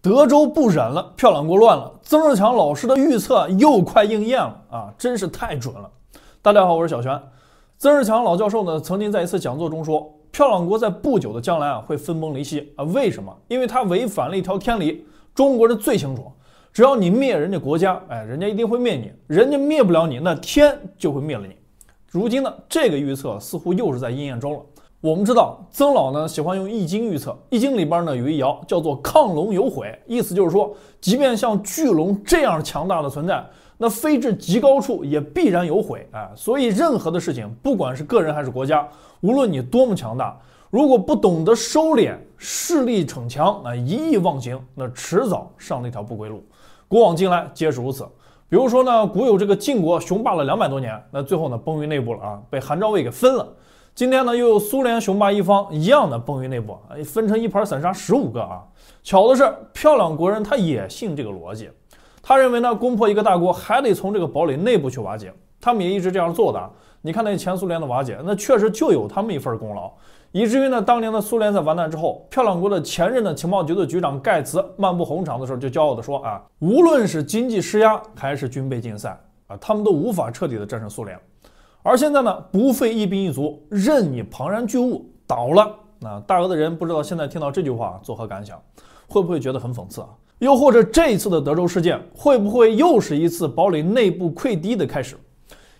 德州不忍了，漂亮国乱了，曾仕强老师的预测又快应验了啊，真是太准了。大家好，我是小泉。曾仕强老教授呢，曾经在一次讲座中说，漂亮国在不久的将来啊，会分崩离析啊。为什么？因为它违反了一条天理，中国人最清楚，只要你灭人家国家，哎，人家一定会灭你，人家灭不了你，那天就会灭了你。如今呢，这个预测似乎又是在应验中了。我们知道曾老呢喜欢用易经预测，易经里边呢有一爻叫做亢龙有悔，意思就是说，即便像巨龙这样强大的存在，那飞至极高处也必然有悔啊。所以任何的事情，不管是个人还是国家，无论你多么强大，如果不懂得收敛势力逞强啊，一意忘形，那迟早上那条不归路。古往今来皆是如此。比如说呢，古有这个晋国雄霸了两百多年，那最后呢崩于内部了啊，被韩赵魏给分了。今天呢，又有苏联雄霸一方一样的崩于内部啊，分成一盘散沙十五个啊。巧的是，漂亮国人他也信这个逻辑，他认为呢，攻破一个大国还得从这个堡垒内部去瓦解，他们也一直这样做的。你看那前苏联的瓦解，那确实就有他们一份功劳。以至于呢，当年的苏联在完蛋之后，漂亮国的前任的情报局的局长盖茨漫步红场的时候，就骄傲的说啊，无论是经济施压还是军备竞赛啊，他们都无法彻底的战胜苏联。而现在呢，不费一兵一卒，任你庞然巨物倒了。那大俄的人不知道现在听到这句话作何感想，会不会觉得很讽刺啊？又或者这一次的德州事件会不会又是一次堡垒内部溃堤的开始？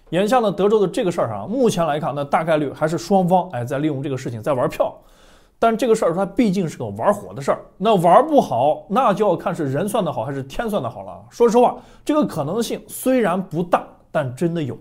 眼下呢，德州的这个事儿啊，目前来看，那大概率还是双方哎在利用这个事情在玩票。但这个事儿它毕竟是个玩火的事儿，那玩不好，那就要看是人算的好还是天算的好了。说实话，这个可能性虽然不大，但真的有。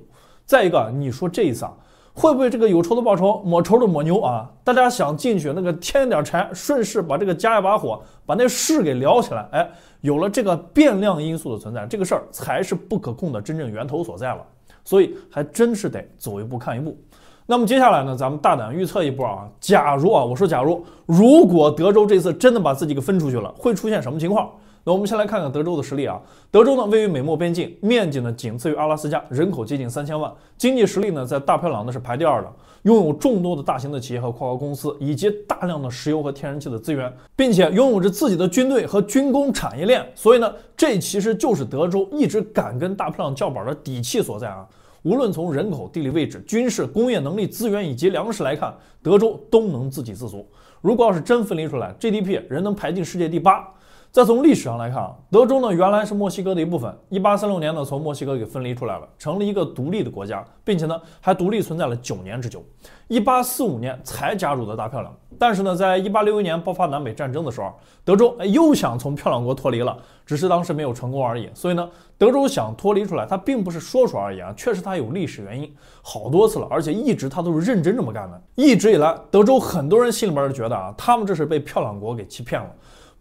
再一个，你说这一次啊，会不会这个有仇的报仇，抹仇的抹牛啊？大家想进去那个添点柴，顺势把这个加一把火，把那事给聊起来？哎，有了这个变量因素的存在，这个事儿才是不可控的真正源头所在了。所以还真是得走一步看一步。那么接下来呢，咱们大胆预测一波啊。假如啊，我说假如，如果德州这次真的把自己给分出去了，会出现什么情况？那我们先来看看德州的实力啊。德州呢位于美墨边境，面积呢仅次于阿拉斯加，人口接近三千万，经济实力呢在大漂亮呢是排第二的，拥有众多的大型的企业和跨国公司，以及大量的石油和天然气的资源，并且拥有着自己的军队和军工产业链。所以呢，这其实就是德州一直敢跟大漂亮叫板的底气所在啊。无论从人口、地理位置、军事、工业能力、资源以及粮食来看，德州都能自给自足。如果要是真分离出来，GDP 人能排进世界第八。再从历史上来看啊，德州呢原来是墨西哥的一部分，一八三六年呢从墨西哥给分离出来了，成了一个独立的国家，并且呢还独立存在了九年之久，一八四五年才加入的大漂亮。但是呢，在一八六一年爆发南北战争的时候，德州又想从漂亮国脱离了，只是当时没有成功而已。所以呢，德州想脱离出来，它并不是说说而已啊，确实它有历史原因，好多次了，而且一直它都是认真这么干的。一直以来，德州很多人心里边就觉得啊，他们这是被漂亮国给欺骗了。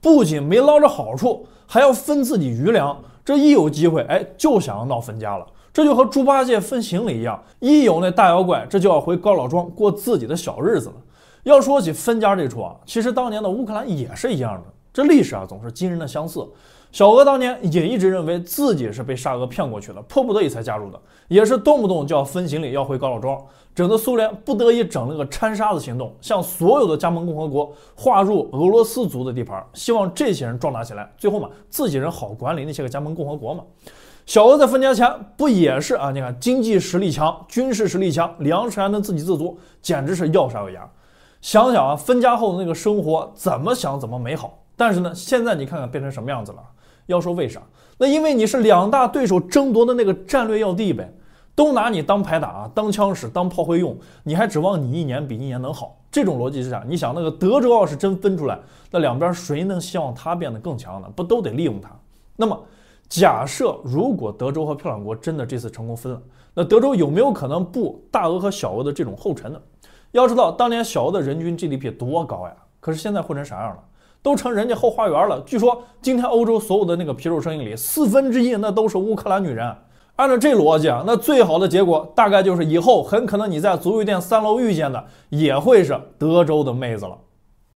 不仅没捞着好处，还要分自己余粮，这一有机会，哎，就想要闹分家了。这就和猪八戒分行李一样，一有那大妖怪，这就要回高老庄过自己的小日子了。要说起分家这出啊，其实当年的乌克兰也是一样的。这历史啊，总是惊人的相似。小俄当年也一直认为自己是被沙俄骗过去的，迫不得已才加入的，也是动不动就要分行李要回高老庄，整的苏联不得已整了个掺沙子行动，向所有的加盟共和国划入俄罗斯族的地盘，希望这些人壮大起来，最后嘛自己人好管理那些个加盟共和国嘛。小俄在分家前不也是啊？你看经济实力强，军事实力强，粮食还能自给自足，简直是要啥有啥。想想啊，分家后的那个生活，怎么想怎么美好。但是呢，现在你看看变成什么样子了？要说为啥？那因为你是两大对手争夺的那个战略要地呗，都拿你当牌打，当枪使，当炮灰用，你还指望你一年比一年能好？这种逻辑之下，你想那个德州要是真分出来，那两边谁能希望它变得更强呢？不都得利用它？那么假设如果德州和漂亮国真的这次成功分了，那德州有没有可能步大俄和小俄的这种后尘呢？要知道当年小俄的人均 GDP 多高呀，可是现在混成啥样了？都成人家后花园了。据说今天欧洲所有的那个皮肉生意里，四分之一那都是乌克兰女人。按照这逻辑啊，那最好的结果大概就是以后很可能你在足浴店三楼遇见的也会是德州的妹子了。